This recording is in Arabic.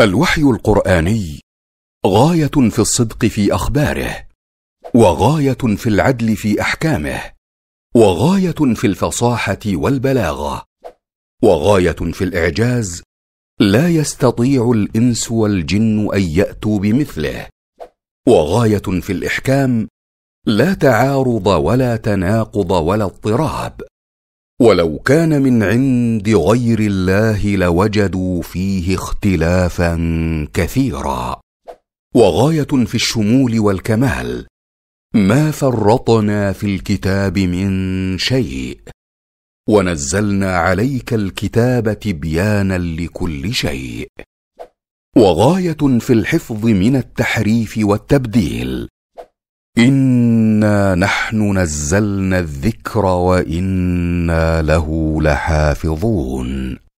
الوحي القراني غايه في الصدق في اخباره وغايه في العدل في احكامه وغايه في الفصاحه والبلاغه وغايه في الاعجاز لا يستطيع الانس والجن ان ياتوا بمثله وغايه في الاحكام لا تعارض ولا تناقض ولا اضطراب ولو كان من عند غير الله لوجدوا فيه اختلافا كثيرا وغايه في الشمول والكمال ما فرطنا في الكتاب من شيء ونزلنا عليك الكتاب تبيانا لكل شيء وغايه في الحفظ من التحريف والتبديل إن انا نحن نزلنا الذكر وانا له لحافظون